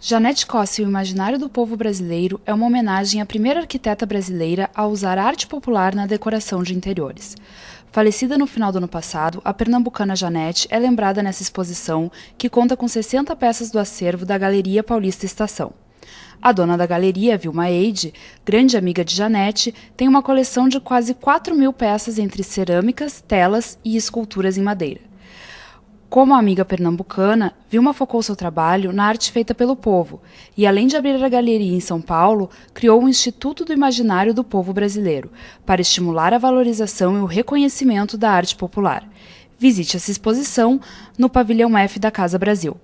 Janete Cosse e o Imaginário do Povo Brasileiro é uma homenagem à primeira arquiteta brasileira a usar arte popular na decoração de interiores. Falecida no final do ano passado, a pernambucana Janete é lembrada nessa exposição, que conta com 60 peças do acervo da Galeria Paulista Estação. A dona da galeria, Vilma Eide, grande amiga de Janete, tem uma coleção de quase 4 mil peças entre cerâmicas, telas e esculturas em madeira. Como amiga pernambucana, Vilma focou seu trabalho na arte feita pelo povo e, além de abrir a galeria em São Paulo, criou o Instituto do Imaginário do Povo Brasileiro para estimular a valorização e o reconhecimento da arte popular. Visite essa exposição no Pavilhão F da Casa Brasil.